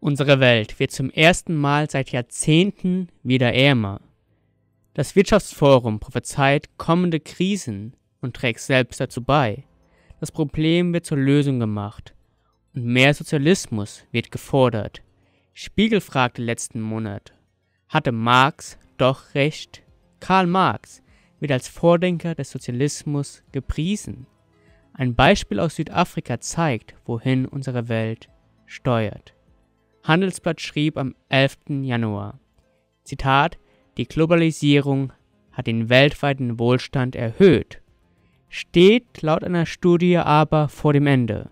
Unsere Welt wird zum ersten Mal seit Jahrzehnten wieder ärmer. Das Wirtschaftsforum prophezeit kommende Krisen und trägt selbst dazu bei. Das Problem wird zur Lösung gemacht und mehr Sozialismus wird gefordert. Spiegel fragte letzten Monat, hatte Marx doch recht? Karl Marx wird als Vordenker des Sozialismus gepriesen. Ein Beispiel aus Südafrika zeigt, wohin unsere Welt steuert. Handelsblatt schrieb am 11. Januar, Zitat, die Globalisierung hat den weltweiten Wohlstand erhöht, steht laut einer Studie aber vor dem Ende.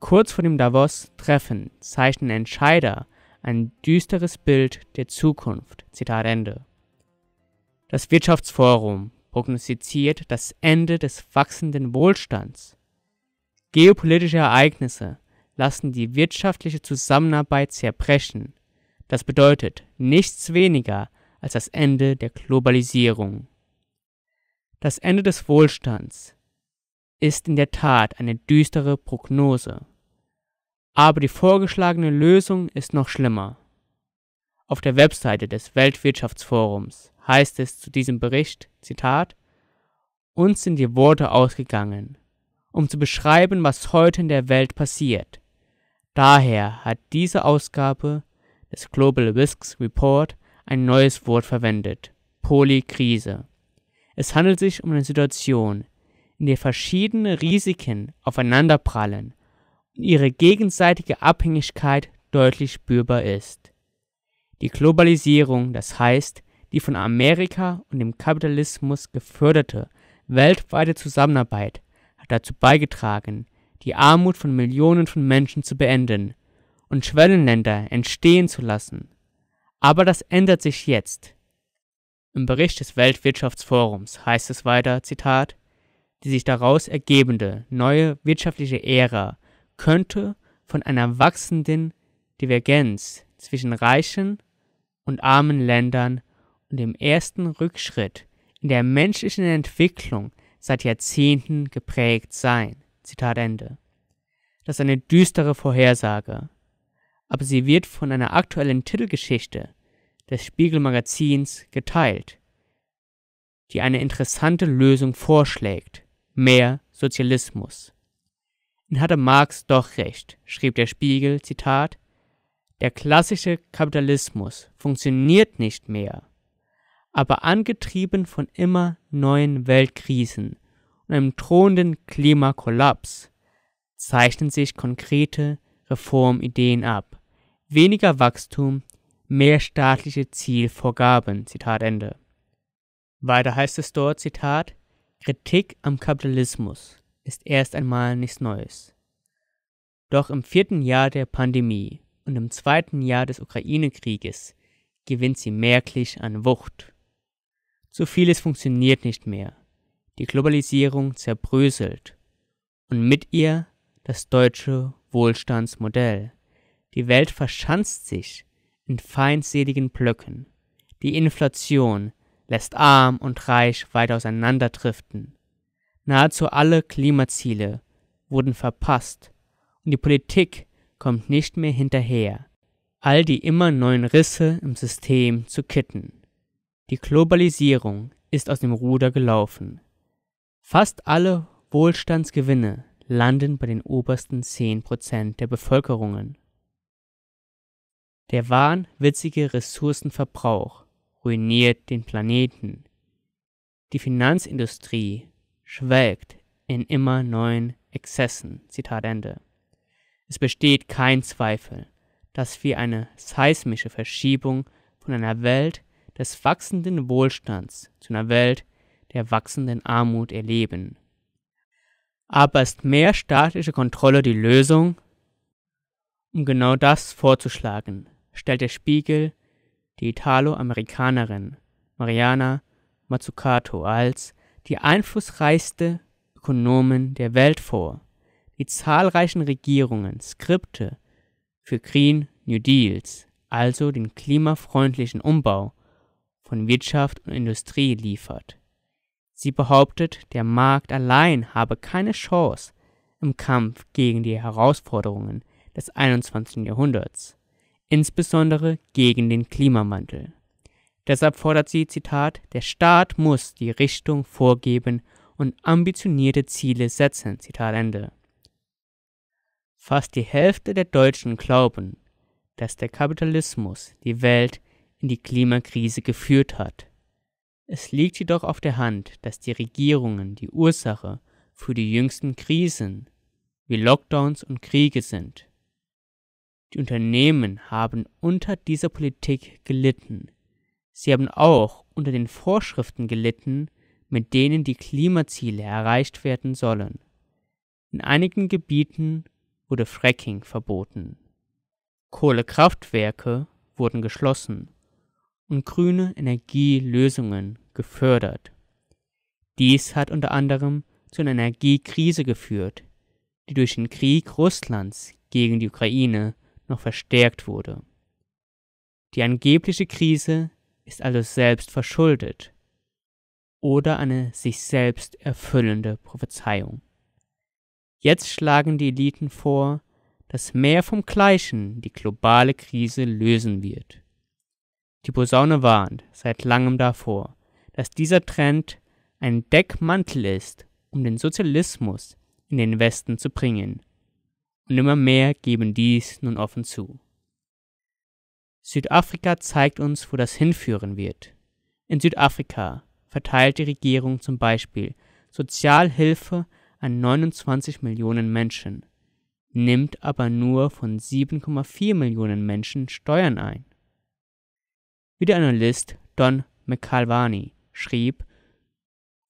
Kurz vor dem Davos-Treffen zeichnen Entscheider ein düsteres Bild der Zukunft. Zitat Ende. Das Wirtschaftsforum prognostiziert das Ende des wachsenden Wohlstands. Geopolitische Ereignisse lassen die wirtschaftliche Zusammenarbeit zerbrechen. Das bedeutet nichts weniger als das Ende der Globalisierung. Das Ende des Wohlstands ist in der Tat eine düstere Prognose. Aber die vorgeschlagene Lösung ist noch schlimmer. Auf der Webseite des Weltwirtschaftsforums heißt es zu diesem Bericht, Zitat, uns sind die Worte ausgegangen, um zu beschreiben, was heute in der Welt passiert. Daher hat diese Ausgabe des Global Risks Report ein neues Wort verwendet: Polykrise. Es handelt sich um eine Situation, in der verschiedene Risiken aufeinanderprallen und ihre gegenseitige Abhängigkeit deutlich spürbar ist. Die Globalisierung, das heißt die von Amerika und dem Kapitalismus geförderte weltweite Zusammenarbeit, hat dazu beigetragen, die Armut von Millionen von Menschen zu beenden und Schwellenländer entstehen zu lassen. Aber das ändert sich jetzt. Im Bericht des Weltwirtschaftsforums heißt es weiter, Zitat, die sich daraus ergebende neue wirtschaftliche Ära könnte von einer wachsenden Divergenz zwischen reichen und armen Ländern und dem ersten Rückschritt in der menschlichen Entwicklung seit Jahrzehnten geprägt sein. Zitat Ende. Das ist eine düstere Vorhersage, aber sie wird von einer aktuellen Titelgeschichte des Spiegelmagazins geteilt, die eine interessante Lösung vorschlägt, mehr Sozialismus. Und hatte Marx doch recht, schrieb der Spiegel, Zitat, der klassische Kapitalismus funktioniert nicht mehr, aber angetrieben von immer neuen Weltkrisen und einem drohenden Klimakollaps zeichnen sich konkrete Reformideen ab. Weniger Wachstum, mehr staatliche Zielvorgaben. Zitat Ende. Weiter heißt es dort, Zitat, Kritik am Kapitalismus ist erst einmal nichts Neues. Doch im vierten Jahr der Pandemie und im zweiten Jahr des Ukraine-Krieges gewinnt sie merklich an Wucht. Zu vieles funktioniert nicht mehr die Globalisierung zerbröselt und mit ihr das deutsche Wohlstandsmodell. Die Welt verschanzt sich in feindseligen Blöcken. Die Inflation lässt arm und reich weit auseinanderdriften. Nahezu alle Klimaziele wurden verpasst und die Politik kommt nicht mehr hinterher, all die immer neuen Risse im System zu kitten. Die Globalisierung ist aus dem Ruder gelaufen. Fast alle Wohlstandsgewinne landen bei den obersten 10% der Bevölkerungen. Der wahnwitzige Ressourcenverbrauch ruiniert den Planeten. Die Finanzindustrie schwelgt in immer neuen Exzessen. Zitat Ende. Es besteht kein Zweifel, dass wir eine seismische Verschiebung von einer Welt des wachsenden Wohlstands zu einer Welt der wachsenden Armut erleben. Aber ist mehr staatliche Kontrolle die Lösung? Um genau das vorzuschlagen, stellt der Spiegel die Italo-Amerikanerin Mariana Mazzucato als die einflussreichste Ökonomin der Welt vor, die zahlreichen Regierungen Skripte für Green New Deals, also den klimafreundlichen Umbau von Wirtschaft und Industrie liefert. Sie behauptet, der Markt allein habe keine Chance im Kampf gegen die Herausforderungen des 21. Jahrhunderts, insbesondere gegen den Klimawandel. Deshalb fordert sie, Zitat, der Staat muss die Richtung vorgeben und ambitionierte Ziele setzen, Zitat Ende. Fast die Hälfte der Deutschen glauben, dass der Kapitalismus die Welt in die Klimakrise geführt hat. Es liegt jedoch auf der Hand, dass die Regierungen die Ursache für die jüngsten Krisen wie Lockdowns und Kriege sind. Die Unternehmen haben unter dieser Politik gelitten. Sie haben auch unter den Vorschriften gelitten, mit denen die Klimaziele erreicht werden sollen. In einigen Gebieten wurde Fracking verboten. Kohlekraftwerke wurden geschlossen und grüne Energielösungen gefördert. Dies hat unter anderem zu einer Energiekrise geführt, die durch den Krieg Russlands gegen die Ukraine noch verstärkt wurde. Die angebliche Krise ist also selbst verschuldet oder eine sich selbst erfüllende Prophezeiung. Jetzt schlagen die Eliten vor, dass mehr vom Gleichen die globale Krise lösen wird. Die Posaune warnt seit langem davor, dass dieser Trend ein Deckmantel ist, um den Sozialismus in den Westen zu bringen. Und immer mehr geben dies nun offen zu. Südafrika zeigt uns, wo das hinführen wird. In Südafrika verteilt die Regierung zum Beispiel Sozialhilfe an 29 Millionen Menschen, nimmt aber nur von 7,4 Millionen Menschen Steuern ein. Wie der Analyst Don McCalvany schrieb,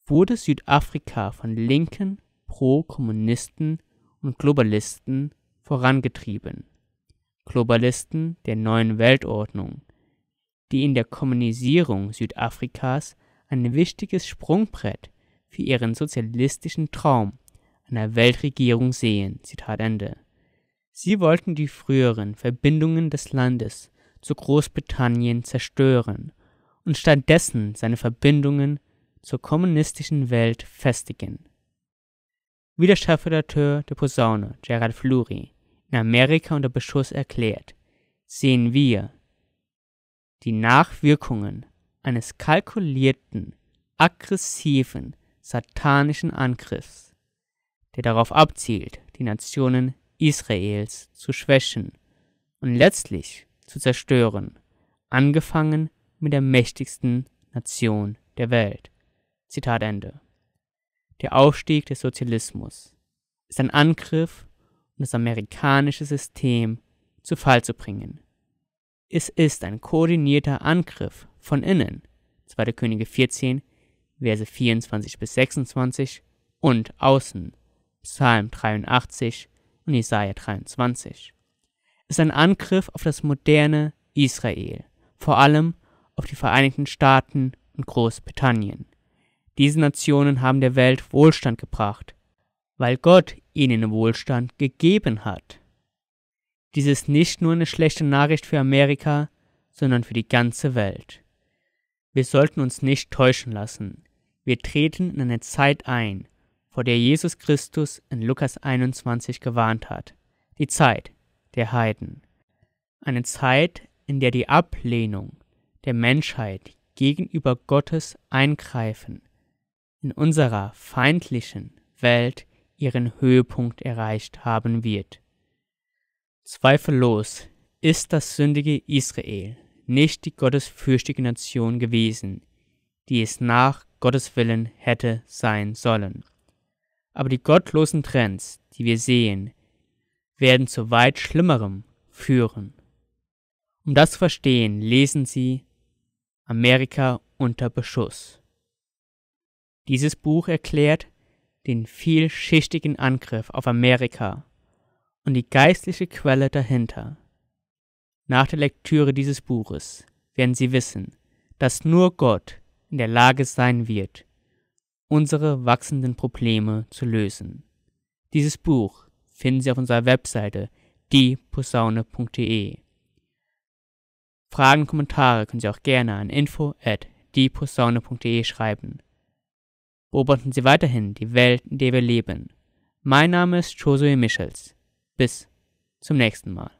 wurde Südafrika von Linken, Pro-Kommunisten und Globalisten vorangetrieben. Globalisten der neuen Weltordnung, die in der Kommunisierung Südafrikas ein wichtiges Sprungbrett für ihren sozialistischen Traum einer Weltregierung sehen. Zitat Ende. Sie wollten die früheren Verbindungen des Landes zu Großbritannien zerstören und stattdessen seine Verbindungen zur kommunistischen Welt festigen. Wie der Chefredakteur der Posaune, Gerard Flury, in Amerika unter Beschuss erklärt, sehen wir die Nachwirkungen eines kalkulierten, aggressiven, satanischen Angriffs, der darauf abzielt, die Nationen Israels zu schwächen und letztlich zu zerstören, angefangen mit der mächtigsten Nation der Welt. Zitat Ende. Der Aufstieg des Sozialismus ist ein Angriff, um das amerikanische System zu Fall zu bringen. Es ist ein koordinierter Angriff von innen. 2. Könige 14, Verse 24 bis 26 und außen. Psalm 83 und Jesaja 23 ist ein Angriff auf das moderne Israel, vor allem auf die Vereinigten Staaten und Großbritannien. Diese Nationen haben der Welt Wohlstand gebracht, weil Gott ihnen Wohlstand gegeben hat. Dies ist nicht nur eine schlechte Nachricht für Amerika, sondern für die ganze Welt. Wir sollten uns nicht täuschen lassen. Wir treten in eine Zeit ein, vor der Jesus Christus in Lukas 21 gewarnt hat. Die Zeit, der Heiden. Eine Zeit, in der die Ablehnung der Menschheit gegenüber Gottes Eingreifen in unserer feindlichen Welt ihren Höhepunkt erreicht haben wird. Zweifellos ist das sündige Israel nicht die gottesfürchtige Nation gewesen, die es nach Gottes Willen hätte sein sollen. Aber die gottlosen Trends, die wir sehen, werden zu weit Schlimmerem führen. Um das zu verstehen, lesen Sie Amerika unter Beschuss. Dieses Buch erklärt den vielschichtigen Angriff auf Amerika und die geistliche Quelle dahinter. Nach der Lektüre dieses Buches werden Sie wissen, dass nur Gott in der Lage sein wird, unsere wachsenden Probleme zu lösen. Dieses Buch finden Sie auf unserer Webseite dieposaune.de. Fragen und Kommentare können Sie auch gerne an info at dieposaune.de schreiben. Beobachten Sie weiterhin die Welt, in der wir leben. Mein Name ist Josue Michels. Bis zum nächsten Mal.